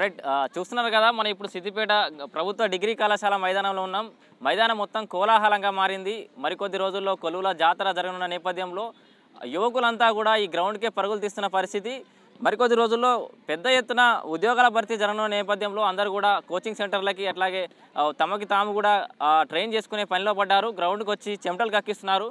Right చూస్తున్నారు కదా మనం ఇప్పుడు సిద్దిపేట ప్రభుత్వ డిగ్రీ కళాశాల మైదానంలో ఉన్నాం మైదానం మొత్తం కోలాహలంగా మారింది మరికొద్ది రోజుల్లో కొలువుల జాతర జరగనున్న నేపథ్యంలో యువకులంతా కూడా ఈ గ్రౌండ్కే పరుగులు తీస్తున్న పరిస్థితి మరికొద్ది రోజుల్లో పెద్ద ఎత్తున ఉద్యోగాల భర్తీ జరగనున్న నేపథ్యంలో అందరూ కూడా కోచింగ్ సెంటర్లకి అట్లాగే తమకి తాము కూడా ట్రైన్ చేసుకునే పనిలో పడ్డారు గ్రౌండ్కి వచ్చి చెమటలు కక్కిస్తున్నారు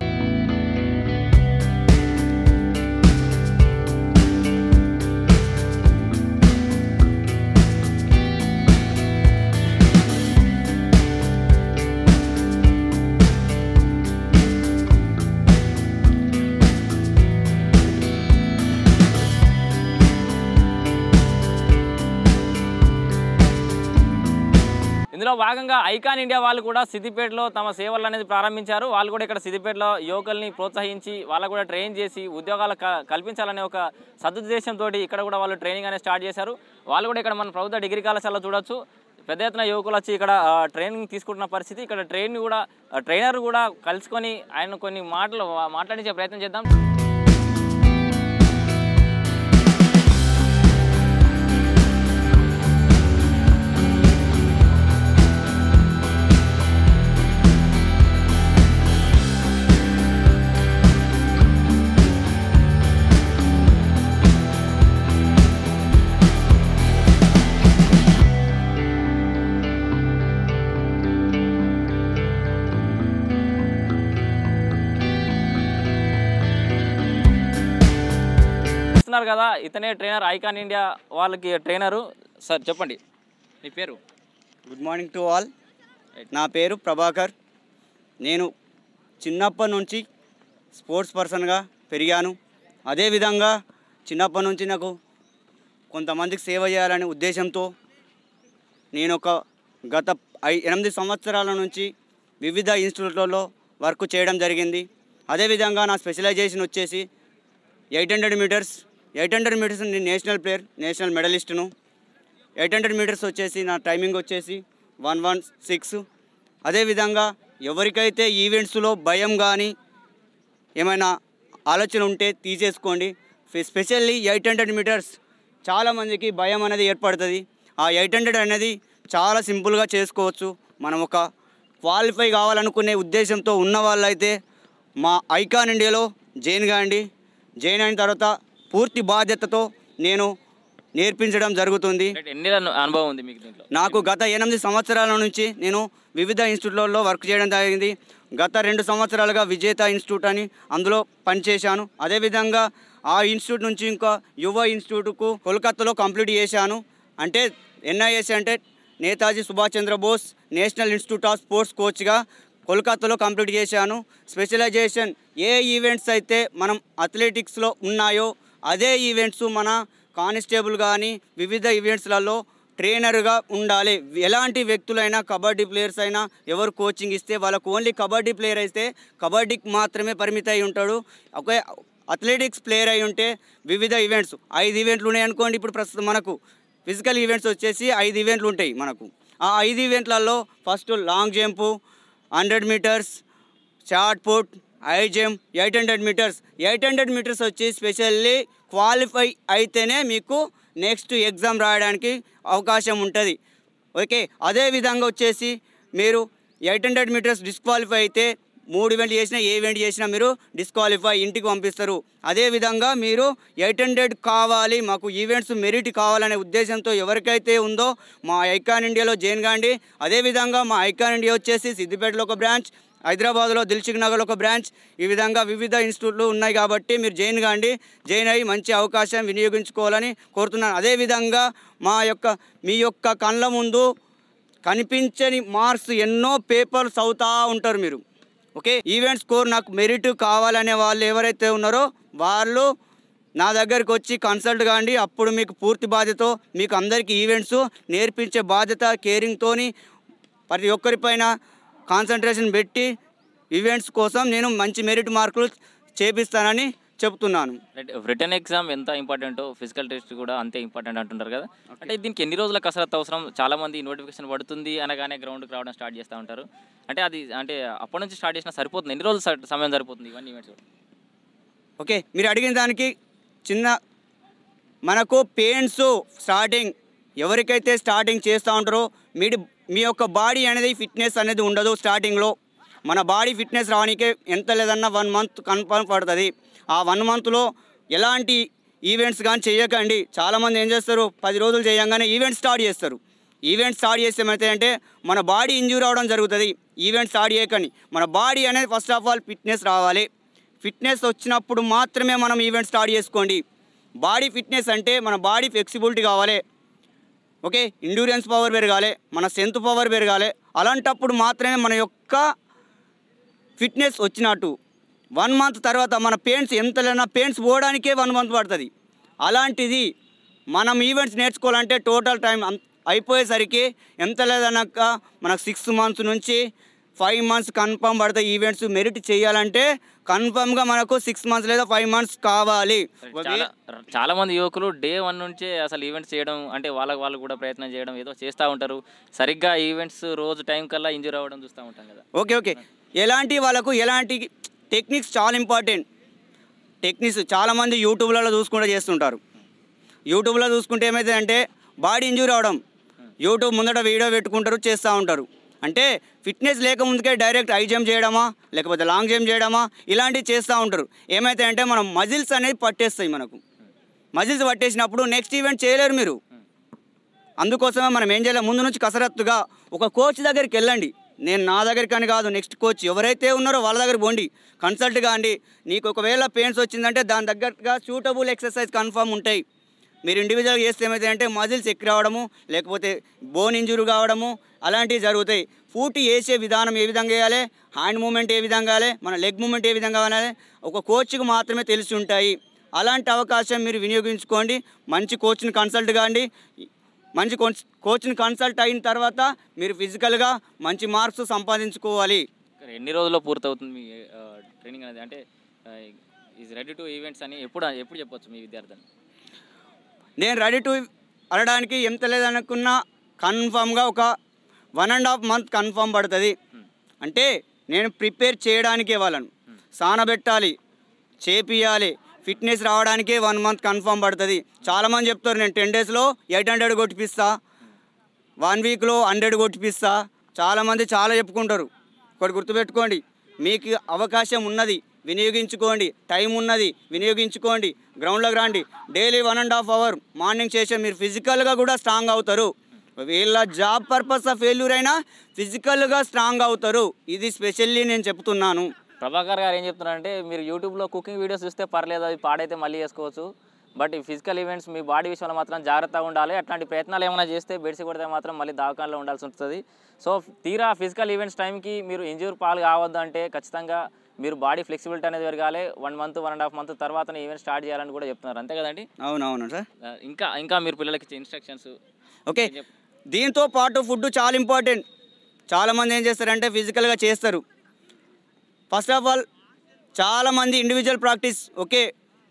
ఇందులో భాగంగా ఐకాన్ ఇండియా వాళ్ళు కూడా సిద్దిపేటలో తమ సేవలు అనేది ప్రారంభించారు వాళ్ళు కూడా ఇక్కడ సిద్దిపేటలో యువకుల్ని ప్రోత్సహించి వాళ్ళకు కూడా ట్రైన్ చేసి ఉద్యోగాలు కల్పించాలనే ఒక సదుద్దేశంతో ఇక్కడ కూడా వాళ్ళు ట్రైనింగ్ అనేది స్టార్ట్ చేశారు వాళ్ళు కూడా ఇక్కడ మన ప్రభుత్వ డిగ్రీ కళాశాలలో చూడొచ్చు పెద్ద ఎత్తున యువకులు వచ్చి ఇక్కడ ట్రైనింగ్ తీసుకుంటున్న పరిస్థితి ఇక్కడ ట్రైన్ కూడా ట్రైనర్ కూడా కలుసుకొని ఆయన కొన్ని మాటలు మాట్లాడించే ప్రయత్నం చేద్దాం చూస్తున్నారు కదా ఇతనే ట్రైనర్ ఐకాన్ ఇండియా వాళ్ళకి ట్రైనరు సార్ చెప్పండి మీ పేరు గుడ్ మార్నింగ్ టు ఆల్ నా పేరు ప్రభాకర్ నేను చిన్నప్పటి నుంచి స్పోర్ట్స్ పర్సన్గా పెరిగాను అదేవిధంగా చిన్నప్పటి నుంచి నాకు కొంతమందికి సేవ చేయాలనే ఉద్దేశంతో నేను ఒక గత ఐ ఎనిమిది సంవత్సరాల నుంచి వివిధ ఇన్స్టిట్యూట్లలో వర్క్ చేయడం జరిగింది అదేవిధంగా నా స్పెషలైజేషన్ వచ్చేసి eight hundred metres eight hundred metres నేను నేషనల్ ప్లేయర్ నేషనల్ మెడలిస్టును ఎయిట్ హండ్రెడ్ మీటర్స్ వచ్చేసి నా టైమింగ్ వచ్చేసి వన్ వన్ సిక్స్ అదేవిధంగా ఎవరికైతే ఈవెంట్స్లో భయం కానీ ఏమైనా ఆలోచన ఉంటే తీసేసుకోండి స్పెషల్లీ ఎయిట్ హండ్రెడ్ మీటర్స్ చాలామందికి భయం అనేది ఏర్పడుతుంది ఆ ఎయిట్ హండ్రెడ్ అనేది చాలా సింపుల్గా చేసుకోవచ్చు మనం ఒక క్వాలిఫై కావాలనుకునే ఉద్దేశంతో ఉన్న వాళ్ళైతే మా ఐకాన్ ఇండియాలో జైన్ గాండి జైన్ అయిన తర్వాత పూర్తి బాధ్యతతో నేను నేర్పించడం జరుగుతుంది అనుభవం ఉంది నాకు గత ఎనిమిది సంవత్సరాల నుంచి నేను వివిధ ఇన్స్టిట్యూట్లలో వర్క్ చేయడం జరిగింది గత రెండు సంవత్సరాలుగా విజేత ఇన్స్టిట్యూట్ అని అందులో పనిచేశాను అదేవిధంగా ఆ ఇన్స్టిట్యూట్ నుంచి ఇంకా యువ ఇన్స్టిట్యూట్కు కోల్కత్తాలో కంప్లీట్ చేశాను అంటే ఎన్ఐఎస్ అంటే Netaji Subhash Chandrabose national institute of sports కోచ్గా కోల్కత్తాలో కంప్లీట్ చేశాను స్పెషలైజేషన్ ఏ ఈవెంట్స్ అయితే మనం అథ్లెటిక్స్లో ఉన్నాయో అదే ఈవెంట్స్ మన కానిస్టేబుల్ కానీ వివిధ ఈవెంట్స్లలో ట్రైనర్గా ఉండాలి ఎలాంటి వ్యక్తులైనా కబడ్డీ ప్లేయర్స్ అయినా ఎవరు కోచింగ్ ఇస్తే వాళ్ళకు ఓన్లీ కబడ్డీ ప్లేయర్ అయితే కబడ్డీకి మాత్రమే పరిమిత అయి ఉంటాడు ఒకే అథ్లెటిక్స్ ప్లేయర్ అయి ఉంటే వివిధ ఈవెంట్స్ ఐదు ఈవెంట్లు ఉన్నాయి అనుకోండి ఇప్పుడు ప్రస్తుతం మనకు ఫిజికల్ ఈవెంట్స్ వచ్చేసి ఐదు ఈవెంట్లు ఉంటాయి మనకు ఆ ఐదు ఈవెంట్లలో first long jump hundred metres shot put high eight hundred metres eight hundred metres వచ్చి స్పెషల్లీ క్వాలిఫై అయితేనే మీకు నెక్స్ట్ ఎగ్జామ్ రాయడానికి అవకాశం ఉంటుంది ఓకే అదేవిధంగా వచ్చేసి మీరు ఎయిట్ హండ్రెడ్ మీటర్స్ డిస్క్వాలిఫై అయితే మూడు ఈవెంట్ చేసినా ఏ ఈవెంట్ చేసినా మీరు డిస్క్వాలిఫై ఇంటికి పంపిస్తారు అదేవిధంగా మీరు ఎయిట్ హండ్రెడ్ కావాలి మాకు ఈవెంట్స్ మెరిట్ కావాలనే ఉద్దేశంతో ఎవరికైతే ఉందో మా ఐకాన్ ఇండియాలో జైన్ కాండి అదేవిధంగా మా ఐకాన్ ఇండియా వచ్చేసి సిద్దిపేటలో ఒక బ్రాంచ్ హైదరాబాద్లో దిల్సుఖ్ నగర్లో ఒక బ్రాంచ్ ఈ విధంగా వివిధ ఇన్స్టిట్యూట్లు ఉన్నాయి కాబట్టి మీరు జైన్ కాండి జైన్ అయ్యి మంచి అవకాశం వినియోగించుకోవాలని కోరుతున్నాను అదేవిధంగా మా యొక్క మీ యొక్క కళ్ళ ముందు కనిపించని మార్క్స్ ఎన్నో పేపర్స్ అవుతా ఉంటారు మీరు ఓకే ఈవెంట్ స్కోర్ నాకు మెరిట్ కావాలనే వాళ్ళు ఎవరైతే ఉన్నారో వాళ్ళు నా దగ్గరికి వచ్చి కన్సల్ట్ కాండి అప్పుడు మీకు పూర్తి బాధ్యత మీకు అందరికీ ఈవెంట్స్ నేర్పించే బాధ్యత కేరింగ్తో ప్రతి ఒక్కరిపైన కాన్సన్ట్రేషన్ పెట్టి ఈవెంట్స్ కోసం నేను మంచి మెరిట్ మార్కులు చేపిస్తానని చెప్తున్నాను రిటర్న్ ఎగ్జామ్ ఎంత ఇంపార్టెంటో ఫిజికల్ టెస్ట్ కూడా అంతే ఇంపార్టెంట్ అంటున్నారు కదా అంటే దీనికి ఎన్ని రోజుల కసరత్తు అవసరం చాలామంది నోటిఫికేషన్ పడుతుంది అనగానే గ్రౌండ్కి రావడం స్టార్ట్ చేస్తూ ఉంటారు అంటే అది అంటే అప్పటి నుంచి స్టార్ట్ చేసినా సరిపోతుంది ఎన్ని రోజులు సమయం సరిపోతుంది ఇవన్నీ ఈవెంట్స్ ఓకే మీరు అడిగిన దానికి చిన్న మనకు పెయిన్స్ స్టార్టింగ్ ఎవరికైతే స్టార్టింగ్ చేస్తూ ఉంటారో మీరు మీ యొక్క బాడీ అనేది ఫిట్నెస్ అనేది ఉండదు స్టార్టింగ్లో మన బాడీ ఫిట్నెస్ రావడానికి ఎంత లేదన్నా వన్ మంత్ కన్ఫర్మ్ పడుతుంది ఆ వన్ మంత్లో ఎలాంటి ఈవెంట్స్ కానీ చేయకండి చాలామంది ఏం చేస్తారు పది రోజులు చేయంగానే ఈవెంట్ స్టార్ట్ చేస్తారు ఈవెంట్ స్టార్ట్ చేసేమైతే అంటే మన బాడీ ఇంజ్యూర్ అవడం జరుగుతుంది ఈవెంట్ స్టార్ట్ చేయకండి మన బాడీ అనేది ఫస్ట్ ఆఫ్ ఆల్ ఫిట్నెస్ రావాలి ఫిట్నెస్ వచ్చినప్పుడు మాత్రమే మనం ఈవెంట్ స్టార్ట్ చేసుకోండి బాడీ ఫిట్నెస్ అంటే మన బాడీ ఫ్లెక్సిబిలిటీ కావాలి ఓకే ఇండ్యూరెన్స్ పవర్ పెరగాలి మన స్ట్రెంత్ పవర్ పెరగాలి అలాంటప్పుడు మాత్రమే మన యొక్క ఫిట్నెస్ వచ్చినట్టు వన్ మంత్ తర్వాత మన పెయింట్స్ ఎంతలైనా పెయింట్స్ పోవడానికే వన్ మంత్ పడుతుంది అలాంటిది మనం ఈవెంట్స్ నేర్చుకోవాలంటే టోటల్ టైం అయిపోయేసరికి ఎంత లేదన్నాక మనకు సిక్స్ మంత్స్ నుంచి ఫైవ్ మంత్స్ కన్ఫర్మ్ పడతాయి ఈవెంట్స్ మెరిట్ చేయాలంటే కన్ఫర్మ్గా మనకు సిక్స్ మంత్స్ లేదా ఫైవ్ మంత్స్ కావాలి చాలా యువకులు డే వన్ నుంచే అసలు ఈవెంట్స్ చేయడం అంటే వాళ్ళకి వాళ్ళు కూడా ప్రయత్నం చేయడం ఏదో చేస్తూ ఉంటారు సరిగ్గా ఈవెంట్స్ రోజు టైం కల్లా ఇంజూర్ అవ్వడం చూస్తూ ఉంటాం కదా ఓకే ఓకే ఎలాంటి వాళ్ళకు ఎలాంటి టెక్నిక్స్ చాలా ఇంపార్టెంట్ టెక్నిక్స్ చాలామంది యూట్యూబ్లలో చూసుకుంటే చేస్తుంటారు యూట్యూబ్లో చూసుకుంటే ఏమవుతుందంటే బాడీ ఇంజూరీ అవడం యూట్యూబ్ ముందట వీడియో పెట్టుకుంటారు చేస్తూ ఉంటారు అంటే ఫిట్నెస్ లేకముందుకే డైరెక్ట్ హై జంప్ చేయడమా లేకపోతే లాంగ్ జంప్ చేయడమా ఇలాంటివి చేస్తూ ఉంటారు ఏమైతాయంటే మనం మజిల్స్ అనేది పట్టేస్తాయి మనకు మజిల్స్ పట్టేసినప్పుడు నెక్స్ట్ ఈవెంట్ చేయలేరు మీరు అందుకోసమే మనం ఏం చేయాలి ముందు నుంచి కసరత్తుగా ఒక కోచ్ దగ్గరికి వెళ్ళండి నేను నా దగ్గరికి అని కాదు నెక్స్ట్ కోచ్ ఎవరైతే ఉన్నారో వాళ్ళ దగ్గర పోండి కన్సల్ట్ కాండి నీకు ఒకవేళ పెయిన్స్ వచ్చిందంటే దాని దగ్గరగా సూటబుల్ ఎక్సర్సైజ్ కన్ఫామ్ ఉంటాయి మీరు ఇండివిజువల్గా చేస్తే ఏమైతే మజిల్స్ ఎక్కి రావడము లేకపోతే బోన్ ఇంజురీ కావడము అలాంటివి జరుగుతాయి పూటీ వేసే విధానం ఏ విధంగా వేయాలి హ్యాండ్ మూమెంట్ ఏ విధంగా కావాలి మన లెగ్ మూమెంట్ ఏ విధంగా కావాలి ఒక కోచ్కి మాత్రమే తెలిసి ఉంటాయి అలాంటి అవకాశం మీరు వినియోగించుకోండి మంచి కోచ్ని కన్సల్ట్ కాండి మంచి కోచ్ని కన్సల్ట్ అయిన తర్వాత మీరు ఫిజికల్గా మంచి మార్క్స్ సంపాదించుకోవాలి ఎన్ని రోజుల్లో పూర్తవుతుంది మీ ట్రైనింగ్ అనేది అంటే ఈజ్ రెడీ టు ఈవెంట్స్ అని ఎప్పుడు ఎప్పుడు చెప్పొచ్చు మీ విద్యార్థులు నేను రెడీ టు అడడానికి ఎంత లేదనుకున్నా కన్ఫామ్గా ఒక one and half month confirm పడుతుంది అంటే నేను ప్రిపేర్ చేయడానికి వాళ్ళను hmm. సానబెట్టాలి చేపియాలి ఫిట్నెస్ రావడానికి వన్ మంత్ కన్ఫామ్ పడుతుంది చాలామంది చెప్తారు నేను టెన్ డేస్లో ఎయిట్ హండ్రెడ్ కొట్టిపిస్తా వన్ వీక్లో హండ్రెడ్ కొట్టిపిస్తా చాలామంది చాలా చెప్పుకుంటారు ఒకటి గుర్తుపెట్టుకోండి మీకు అవకాశం ఉన్నది వినియోగించుకోండి టైం ఉన్నది వినియోగించుకోండి గ్రౌండ్లోకి రండి daily one and half hour morning చేసే మీరు ఫిజికల్గా కూడా స్ట్రాంగ్ అవుతారు వీళ్ళ జాబ్ పర్పస్ ఫెయిల్యూర్ అయినా ఫిజికల్గా స్ట్రాంగ్ అవుతారు ఇది స్పెషల్లీ నేను చెప్తున్నాను ప్రభాకర్ గారు ఏం చెప్తున్నారంటే మీరు యూట్యూబ్లో కుకింగ్ వీడియోస్ చూస్తే పర్లేదు అది పాడైతే మళ్ళీ చేసుకోవచ్చు బట్ ఈ ఫిజికల్ ఈవెంట్స్ మీ బాడీ విషయంలో మాత్రం జాగ్రత్తగా ఉండాలి అట్లాంటి ప్రయత్నాలు ఏమైనా చేస్తే బెడ్స్ కొడితే మాత్రం మళ్ళీ దావకాల్లో ఉండాల్సి ఉంటుంది సో తీరా ఫిజికల్ ఈవెంట్స్ టైంకి మీరు ఇంజూర్ పాలు కావద్దు అంటే ఖచ్చితంగా మీరు బాడీ ఫ్లెక్సిబిలిటీ అనేది పెరగాలి one month one and half month తర్వాత ఈవెంట్ స్టార్ట్ చేయాలని కూడా చెప్తున్నారు అంతే కదండి అవునవును సార్ ఇంకా ఇంకా మీరు పిల్లలకి ఇచ్చే ఇన్స్ట్రక్షన్స్ ఓకే దీంతో పాటు ఫుడ్ చాలా ఇంపార్టెంట్ చాలామంది ఏం చేస్తారంటే ఫిజికల్గా చేస్తారు ఫస్ట్ ఆఫ్ ఆల్ చాలామంది ఇండివిజువల్ ప్రాక్టీస్ ఓకే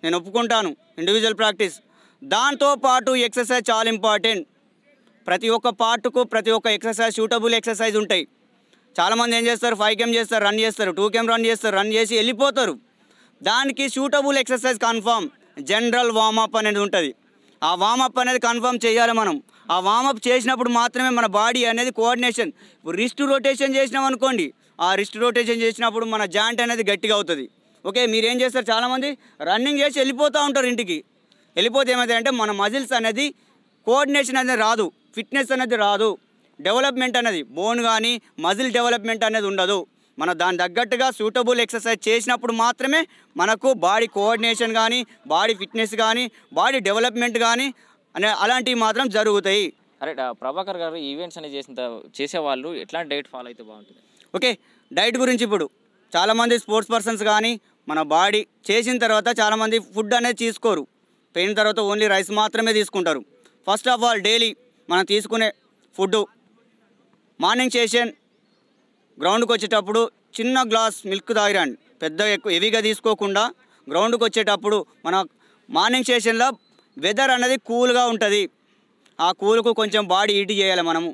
నేను ఒప్పుకుంటాను ఇండివిజువల్ ప్రాక్టీస్ దాంతోపాటు ఎక్సర్సైజ్ చాలా ఇంపార్టెంట్ ప్రతి ఒక్క పార్ట్కు ప్రతి ఒక్క ఎక్సర్సైజ్ సూటబుల్ ఎక్సర్సైజ్ ఉంటాయి చాలామంది ఏం చేస్తారు ఫైవ్ కేమ్ చేస్తారు రన్ చేస్తారు టూ కేమ్ రన్ చేస్తారు రన్ చేసి వెళ్ళిపోతారు దానికి suitable exercise confirm general warmup అనేది ఉంటుంది ఆ వామప్ అనేది కన్ఫామ్ చేయాలి మనం ఆ వామప్ చేసినప్పుడు మాత్రమే మన బాడీ అనేది కోఆర్డినేషన్ రిస్ట్ రొటేషన్ చేసినాం అనుకోండి ఆ రిస్ట్ రొటేషన్ చేసినప్పుడు మన జాయింట్ అనేది గట్టిగా అవుతుంది ఓకే మీరు ఏం చేస్తారు చాలామంది రన్నింగ్ చేసి వెళ్ళిపోతూ ఉంటారు ఇంటికి వెళ్ళిపోతే ఏమవుతుందంటే మన మజిల్స్ అనేది కోఆర్డినేషన్ అనేది రాదు ఫిట్నెస్ అనేది రాదు డెవలప్మెంట్ అనేది బోన్ కానీ మజిల్ డెవలప్మెంట్ అనేది ఉండదు మన దాని తగ్గట్టుగా సూటబుల్ ఎక్సర్సైజ్ చేసినప్పుడు మాత్రమే మనకు బాడీ కోఆర్డినేషన్ కానీ బాడీ ఫిట్నెస్ కానీ బాడీ డెవలప్మెంట్ కానీ అనే అలాంటివి మాత్రం జరుగుతాయి అరే ప్రభాకర్ గారు ఈవెంట్స్ అనేది చేసిన చేసేవాళ్ళు ఎట్లాంటి డైట్ ఫాలో అయితే బాగుంటుంది ఓకే డైట్ గురించి ఇప్పుడు చాలామంది స్పోర్ట్స్ పర్సన్స్ కానీ మన బాడీ చేసిన తర్వాత చాలామంది ఫుడ్ అనేది తీసుకోరు పోయిన తర్వాత ఓన్లీ రైస్ మాత్రమే తీసుకుంటారు ఫస్ట్ ఆఫ్ ఆల్ డైలీ మనం తీసుకునే ఫుడ్డు మార్నింగ్ సేషన్ గ్రౌండ్కి వచ్చేటప్పుడు చిన్న గ్లాస్ మిల్క్ తాగిరండి పెద్ద ఎక్కువ హెవీగా తీసుకోకుండా గ్రౌండ్కి వచ్చేటప్పుడు మన మార్నింగ్ సేషన్లో వెదర్ అనేది కూల్గా ఉంటుంది ఆ కూల్కు కొంచెం బాడీ హీట్ చేయాలి మనము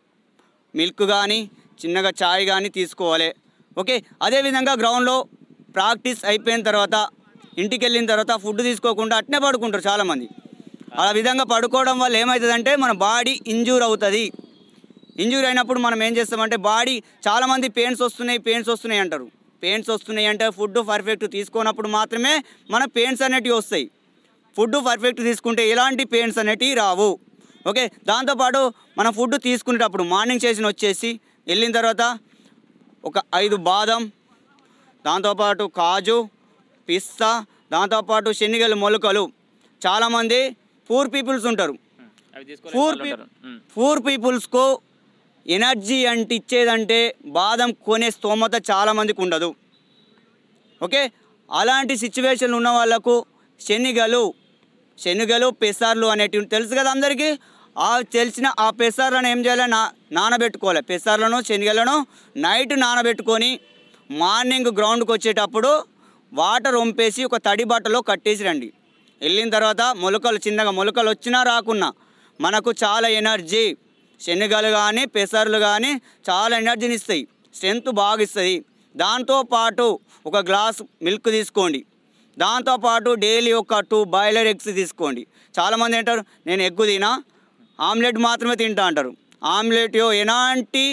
మిల్క్ కానీ చిన్నగా ఛాయ్ కానీ తీసుకోవాలి ఓకే అదేవిధంగా గ్రౌండ్లో ప్రాక్టీస్ అయిపోయిన తర్వాత ఇంటికి వెళ్ళిన తర్వాత ఫుడ్ తీసుకోకుండా అట్నే పడుకుంటారు చాలామంది ఆ విధంగా పడుకోవడం వల్ల ఏమవుతుందంటే మన బాడీ ఇంజూర్ అవుతుంది ఇంజూర్ అయినప్పుడు మనం ఏం చేస్తామంటే బాడీ చాలామంది పెయిన్స్ వస్తున్నాయి పెయిన్స్ వస్తున్నాయి అంటారు పెయిన్స్ వస్తున్నాయి అంటే ఫుడ్ పర్ఫెక్ట్ తీసుకున్నప్పుడు మాత్రమే మన పెయిన్స్ అనేటివి వస్తాయి ఫుడ్ పర్ఫెక్ట్ తీసుకుంటే ఎలాంటి పెయిన్స్ అనేటివి రావు ఓకే దాంతోపాటు మనం ఫుడ్ తీసుకునేటప్పుడు మార్నింగ్ చేసిన వచ్చేసి వెళ్ళిన తర్వాత ఒక ఐదు బాదం దాంతోపాటు కాజు పిస్తా దాంతోపాటు శనిగలు మొలకలు చాలామంది పూర్ పీపుల్స్ ఉంటారు పూర్ పూర్ పీపుల్స్కు ఎనర్జీ అంటే ఇచ్చేదంటే బాదం కొనే స్తోమత చాలామందికి ఉండదు ఓకే అలాంటి సిచ్యువేషన్ ఉన్న వాళ్ళకు శనిగలు శనిగలు పెసార్లు అనేటివి తెలుసు కదా అందరికీ ఆ తెలిసిన ఆ పెసర్లను ఏం చేయాలి నా నానబెట్టుకోవాలి పెసర్లను శనగలను నైట్ నానబెట్టుకొని మార్నింగ్ గ్రౌండ్కి వచ్చేటప్పుడు వాటర్ వంపేసి ఒక తడి బట్టలో కట్టేసి రండి వెళ్ళిన తర్వాత మొలకలు చిన్నగా మొలకలు వచ్చినా రాకున్నా మనకు చాలా ఎనర్జీ శనగలు కానీ పెసర్లు కానీ చాలా ఎనర్జీని ఇస్తాయి స్ట్రెంత్ బాగా ఇస్తుంది దాంతోపాటు ఒక గ్లాస్ మిల్క్ తీసుకోండి దాంతోపాటు డైలీ ఒక టూ బాయిలర్ ఎగ్స్ తీసుకోండి చాలామంది ఏంటారు నేను ఎగ్గు తినా ఆమ్లెట్ మాత్రమే తింటా అంటారు ఆమ్లెట్లో ఎలాంటి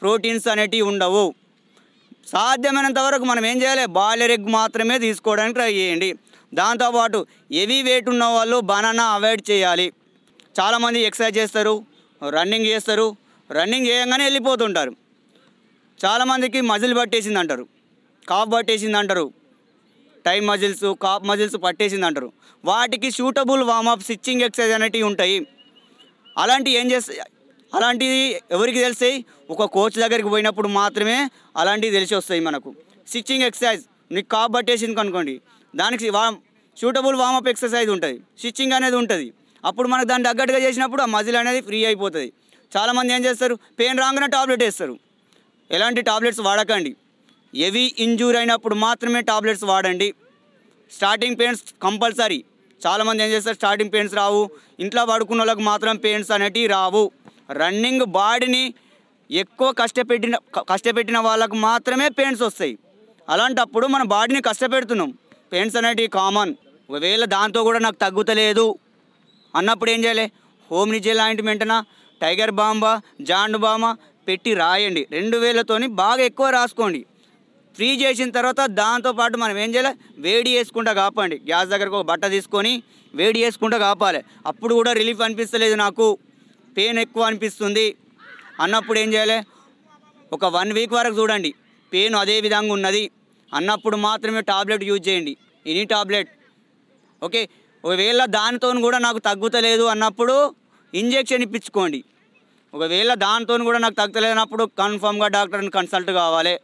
ప్రోటీన్స్ అనేటివి ఉండవు సాధ్యమైనంత వరకు మనం ఏం చేయాలి బాయిలర్ ఎగ్ మాత్రమే తీసుకోవడానికి ట్రై చేయండి దాంతోపాటు హెవీ వెయిట్ ఉన్న వాళ్ళు బనానా అవాయిడ్ చేయాలి చాలామంది ఎక్సర్సైజ్ చేస్తారు రన్నింగ్ చేస్తారు రన్నింగ్ చేయగానే వెళ్ళిపోతుంటారు చాలామందికి మజిల్ పట్టేసింది అంటారు కాప్ పట్టేసింది అంటారు టైం మజిల్స్ కాప్ మజిల్స్ పట్టేసింది అంటారు వాటికి సూటబుల్ వామప్ స్టిచ్చింగ్ ఎక్సర్సైజ్ అనేటివి ఉంటాయి అలాంటివి ఏం చేస్తాయి అలాంటివి ఎవరికి తెలిసాయి ఒక కోచ్ దగ్గరికి పోయినప్పుడు మాత్రమే అలాంటివి తెలిసి వస్తాయి మనకు స్టిచ్చింగ్ ఎక్సర్సైజ్ నీకు కాప్ పట్టేసింది కనుకోండి దానికి వా సూటబుల్ వామప్ ఎక్సర్సైజ్ ఉంటుంది స్టిచ్చింగ్ అనేది ఉంటుంది అప్పుడు మనకు దాన్ని తగ్గట్టుగా చేసినప్పుడు ఆ మజిల్ అనేది ఫ్రీ అయిపోతుంది చాలామంది ఏం చేస్తారు పెయిన్ రాగానే టాబ్లెట్ వేస్తారు ఎలాంటి టాబ్లెట్స్ వాడకండి ఎవి ఇంజూర్ అయినప్పుడు మాత్రమే టాబ్లెట్స్ వాడండి స్టార్టింగ్ పెయిన్స్ కంపల్సరీ చాలామంది ఏం చేస్తారు స్టార్టింగ్ పెయిన్స్ రావు ఇంట్లో పడుకున్న వాళ్ళకి మాత్రం పెయిన్స్ అనేటివి రావు రన్నింగ్ బాడీని ఎక్కువ కష్టపెట్టిన కష్టపెట్టిన వాళ్ళకు మాత్రమే పెయిన్స్ వస్తాయి అలాంటప్పుడు మన బాడీని కష్టపెడుతున్నాం పెయిన్స్ అనేటివి కామన్ ఒకవేళ దాంతో కూడా నాకు తగ్గుతలేదు అన్నప్పుడు ఏం చేయాలి హోమ్ లాంటి వెంటన టైగర్ బాంబా జాండు బామా పెట్టి రాయండి రెండు వేలతోని బాగా ఎక్కువ రాసుకోండి ఫ్రీ చేసిన తర్వాత దాంతోపాటు మనం ఏం చేయాలి వేడి చేసుకుంటా కాపండి గ్యాస్ దగ్గరకు ఒక బట్ట తీసుకొని వేడి చేసుకుంటా కాపాలి అప్పుడు కూడా రిలీఫ్ అనిపిస్తలేదు నాకు పెయిన్ ఎక్కువ అనిపిస్తుంది అన్నప్పుడు ఏం చేయాలి ఒక వన్ వీక్ వరకు చూడండి పెయిన్ అదే విధంగా ఉన్నది అన్నప్పుడు మాత్రమే టాబ్లెట్ యూజ్ చేయండి ఎనీ టాబ్లెట్ ఓకే ఒకవేళ దానితో కూడా నాకు తగ్గుతలేదు అన్నప్పుడు ఇంజెక్షన్ ఇప్పించుకోండి ఒకవేళ దానితో కూడా నాకు తగ్గుతలేదు అన్నప్పుడు కన్ఫామ్గా డాక్టర్ని కన్సల్ట్ కావాలి